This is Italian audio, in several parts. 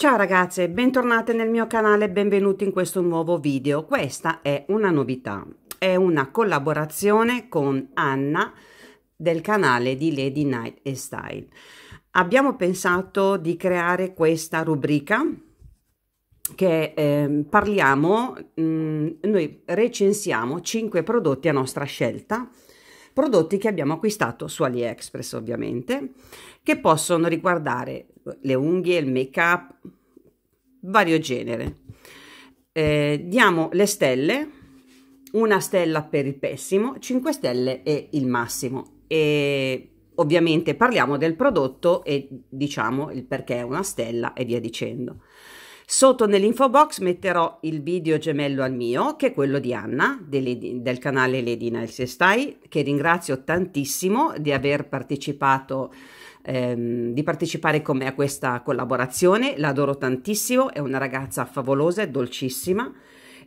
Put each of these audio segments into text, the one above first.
Ciao ragazze, bentornate nel mio canale e benvenuti in questo nuovo video. Questa è una novità, è una collaborazione con Anna del canale di Lady Night e Style. Abbiamo pensato di creare questa rubrica che eh, parliamo, mh, mm, noi recensiamo 5 prodotti a nostra scelta prodotti che abbiamo acquistato su AliExpress ovviamente, che possono riguardare le unghie, il make-up, vario genere. Eh, diamo le stelle, una stella per il pessimo, 5 stelle è il massimo e ovviamente parliamo del prodotto e diciamo il perché è una stella e via dicendo. Sotto nell'info box metterò il video gemello al mio, che è quello di Anna del, del canale Lady Niles Stai, che ringrazio tantissimo di aver partecipato ehm, di partecipare con me a questa collaborazione, l'adoro tantissimo, è una ragazza favolosa e dolcissima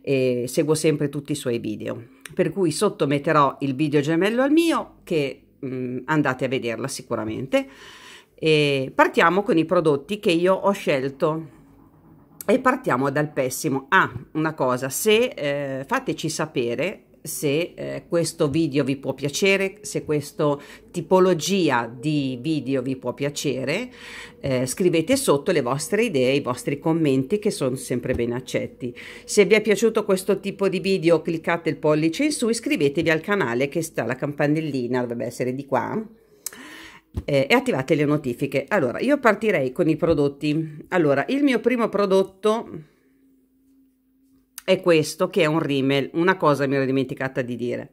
e seguo sempre tutti i suoi video. Per cui sotto metterò il video gemello al mio che mh, mm, andate a vederla sicuramente. E partiamo con i prodotti che io ho scelto e partiamo dal pessimo ah una cosa se eh, fateci sapere se eh, questo video vi può piacere, se questa tipologia di video vi può piacere, eh, scrivete sotto le vostre idee, i vostri commenti che sono sempre ben accetti. Se vi è piaciuto questo tipo di video cliccate il pollice in su, iscrivetevi al canale che sta la campanellina, dovrebbe essere di qua, eh, e attivate le notifiche. Allora, io partirei con i prodotti. Allora, il mio primo prodotto è questo, che è un rimel. Una cosa mi ero dimenticata di dire.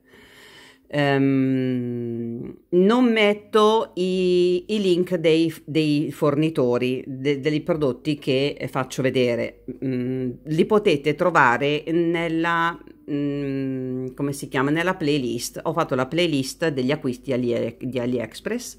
Um, non metto i, i link dei, dei fornitori de, dei prodotti che faccio vedere mm, li potete trovare nella Mm, come si chiama nella playlist ho fatto la playlist degli acquisti Ali, di AliExpress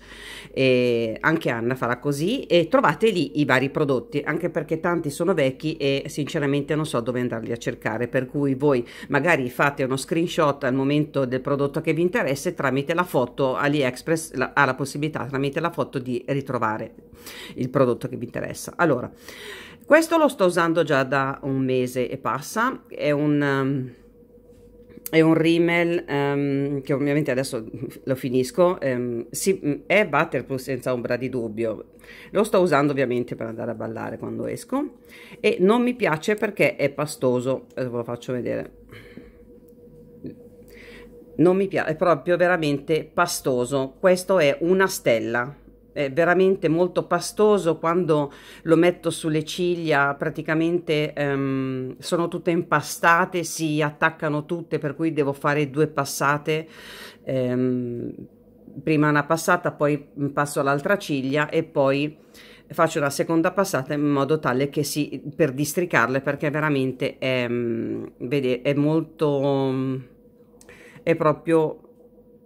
e anche Anna farà così e trovate lì i vari prodotti anche perché tanti sono vecchi e sinceramente non so dove andarli a cercare per cui voi magari fate uno screenshot al momento del prodotto che vi interessa e tramite la foto AliExpress la, ha la possibilità tramite la foto di ritrovare il prodotto che vi interessa allora questo lo sto usando già da un mese e passa, è un, um, è un rimel um, che ovviamente adesso lo finisco, um, ehm, si, mm, è Butterplus senza ombra di dubbio, lo sto usando ovviamente per andare a ballare quando esco e non mi piace perché è pastoso, eh, ve lo faccio vedere, non mi piace, è proprio veramente pastoso, questo è una stella, è veramente molto pastoso quando lo metto sulle ciglia praticamente ehm, sono tutte impastate si attaccano tutte per cui devo fare due passate ehm, prima una passata poi passo all'altra ciglia e poi faccio una seconda passata in modo tale che si per districarle perché veramente è, mm, vede, è molto è proprio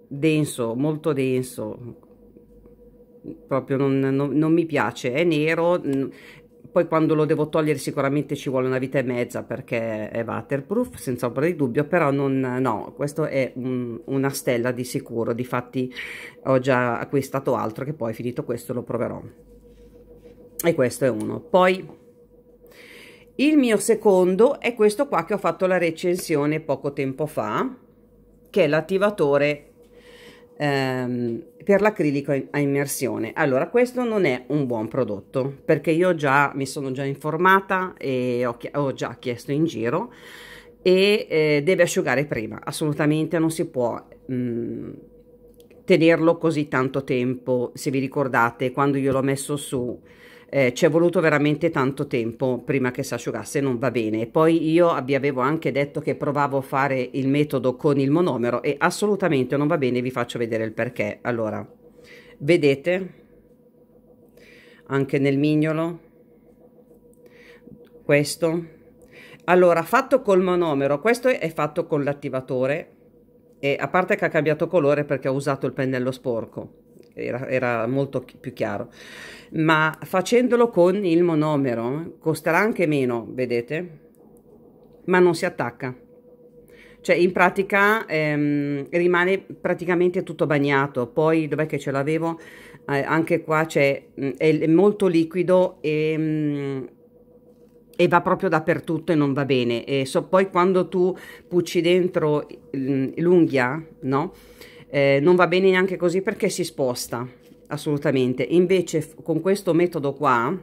denso molto denso proprio non, non, non mi piace, è nero, poi quando lo devo togliere sicuramente ci vuole una vita e mezza perché è waterproof senza ombra di dubbio però non no questo è un, una stella di sicuro difatti ho già acquistato altro che poi finito questo lo proverò e questo è uno poi il mio secondo è questo qua che ho fatto la recensione poco tempo fa che è l'attivatore ehm, per l'acrilico a immersione. Allora, questo non è un buon prodotto perché io già mi sono già informata e ho, ho già chiesto in giro e eh, deve asciugare prima, assolutamente non si può mh, mhmm, tenerlo così tanto tempo, se vi ricordate quando io l'ho messo su eh, ci è voluto veramente tanto tempo prima che si asciugasse, non va bene. Poi io vi avevo anche detto che provavo a fare il metodo con il monomero e assolutamente non va bene, vi faccio vedere il perché. Allora, vedete anche nel mignolo questo allora fatto col monomero questo è fatto con l'attivatore e a parte che ha cambiato colore perché ho usato il pennello sporco era, era molto più chiaro, ma facendolo con il monomero costerà anche meno, vedete, ma non si attacca. Cioè in pratica ehm, rimane praticamente tutto bagnato, poi dov'è che ce l'avevo? Eh, anche qua c'è, mm, è molto liquido e... Mm, e va proprio dappertutto e non va bene. E so, poi quando tu pucci dentro mm, l'unghia, no? eh, non va bene neanche così perché si sposta assolutamente invece con questo metodo qua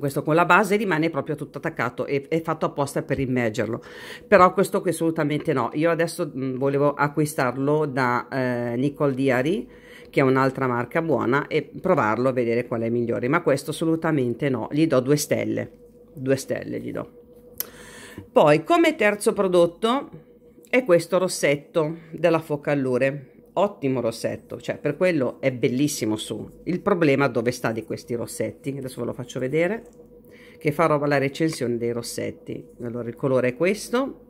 questo con la base rimane proprio tutto attaccato e è fatto apposta per immergerlo però questo qui assolutamente no io adesso mm, volevo acquistarlo da eh, Nicole Diary che è un'altra marca buona e provarlo a vedere qual è migliore ma questo assolutamente no gli do due stelle due stelle gli do poi come terzo prodotto e questo rossetto della focallure ottimo rossetto cioè per quello è bellissimo su il problema dove sta di questi rossetti adesso ve lo faccio vedere che farò la recensione dei rossetti allora il colore è questo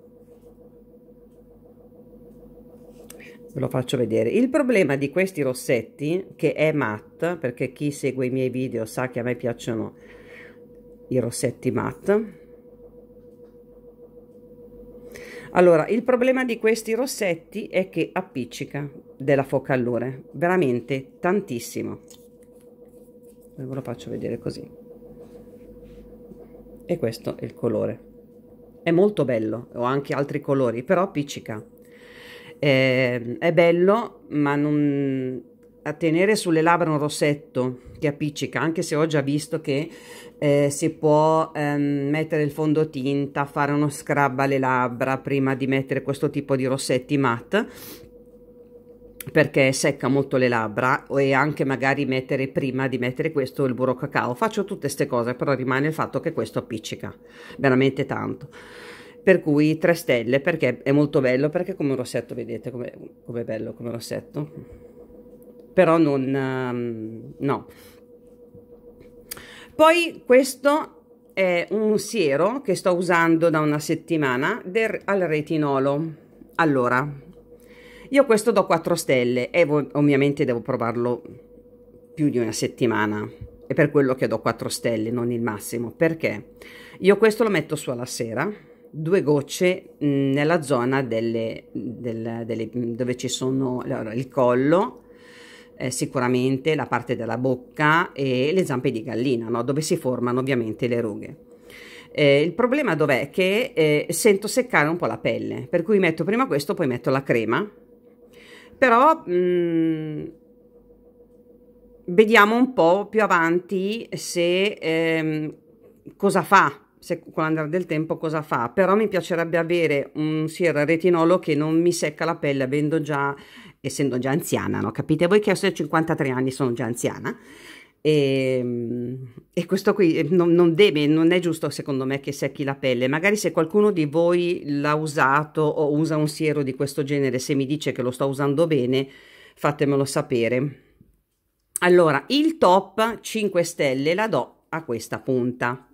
ve lo faccio vedere il problema di questi rossetti che è matte perché chi segue i miei video sa che a me piacciono i rossetti matte Allora, il problema di questi rossetti è che appiccica della focallure, veramente tantissimo. Ve lo faccio vedere così. E questo è il colore. È molto bello, ho anche altri colori, però appiccica. Eh, è bello, ma non a tenere sulle labbra un rossetto che appiccica, anche se ho già visto che eh, si può ehm, mettere il fondotinta, fare uno scrub alle labbra prima di mettere questo tipo di rossetti matte, perché secca molto le labbra e anche magari mettere prima di mettere questo il burro cacao. Faccio tutte queste cose, però rimane il fatto che questo appiccica veramente tanto per cui 3 stelle perché è molto bello perché come un rossetto vedete come è bello come rossetto però non... Ehm, no. Poi questo è un siero che sto usando da una settimana del, al retinolo. Allora, io questo do 4 stelle e ovviamente devo provarlo più di una settimana. e per quello che do 4 stelle, non il massimo. Perché? Io questo lo metto su alla sera, due gocce mm, nella zona delle, del, delle, dove ci sono allora, il collo, eh, sicuramente la parte della bocca e le zampe di gallina, no? dove si formano ovviamente le rughe. Eh, il problema dov'è? Che eh, sento seccare un po' la pelle, per cui metto prima questo, poi metto la crema, però mh, mm, vediamo un po' più avanti se ehm, cosa fa se, con l'andare del tempo cosa fa, però mi piacerebbe avere un siero retinolo che non mi secca la pelle avendo già essendo già anziana, no? Capite? Voi che a 53 anni sono già anziana. E, ehm, e questo qui eh, non, non, deve, non è giusto secondo me che secchi la pelle. Magari se qualcuno di voi l'ha usato o usa un siero di questo genere, se mi dice che lo sto usando bene, fatemelo sapere. Allora, il top 5 stelle la do a questa punta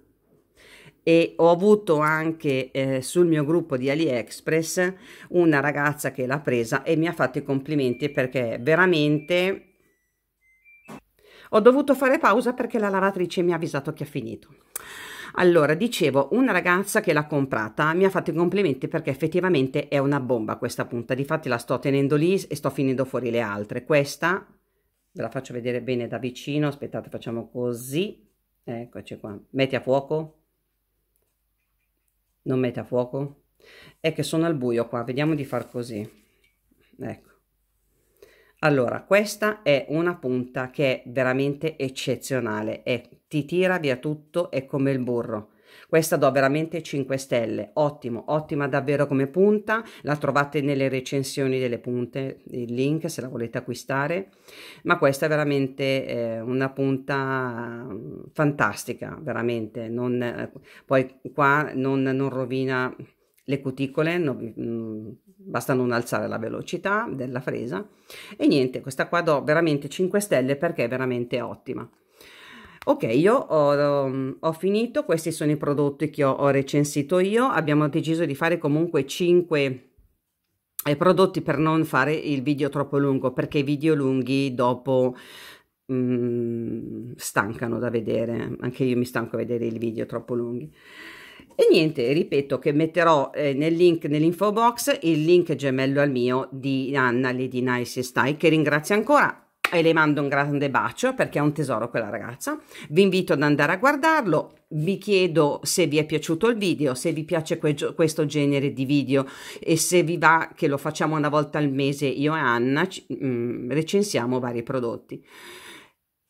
e ho avuto anche eh, sul mio gruppo di AliExpress una ragazza che l'ha presa e mi ha fatto i complimenti perché veramente ho dovuto fare pausa perché la lavatrice mi ha avvisato che ha finito. Allora, dicevo, una ragazza che l'ha comprata mi ha fatto i complimenti perché effettivamente è una bomba questa punta, difatti la sto tenendo lì e sto finendo fuori le altre. Questa, ve la faccio vedere bene da vicino, aspettate facciamo così, eccoci qua, metti a fuoco, non mette a fuoco è che sono al buio qua vediamo di far così ecco allora questa è una punta che è veramente eccezionale e ti tira via tutto è come il burro questa do veramente 5 stelle, ottimo, ottima davvero come punta, la trovate nelle recensioni delle punte, il link se la volete acquistare, ma questa è veramente eh, una punta mm, fantastica, veramente, non, eh, poi qua non, non rovina le cuticole, no, mh, mm, basta non alzare la velocità della fresa e niente, questa qua do veramente 5 stelle perché è veramente ottima. Ok, io ho, um, ho, finito, questi sono i prodotti che ho, ho, recensito io, abbiamo deciso di fare comunque 5 eh, prodotti per non fare il video troppo lungo, perché i video lunghi dopo mh, mm, stancano da vedere, anche io mi stanco a vedere i video troppo lunghi. E niente, ripeto che metterò eh, nel link nell'info box il link gemello al mio di Anna Lady Nice Stai, che ringrazio ancora e le mando un grande bacio perché è un tesoro quella ragazza. Vi invito ad andare a guardarlo. Vi chiedo se vi è piaciuto il video, se vi piace que questo genere di video e se vi va che lo facciamo una volta al mese io e Anna mh, mm, recensiamo vari prodotti.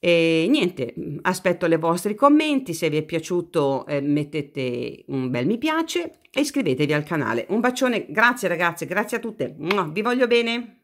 E niente, aspetto i vostri commenti, se vi è piaciuto eh, mettete un bel mi piace e iscrivetevi al canale. Un bacione, grazie ragazze, grazie a tutte, vi voglio bene.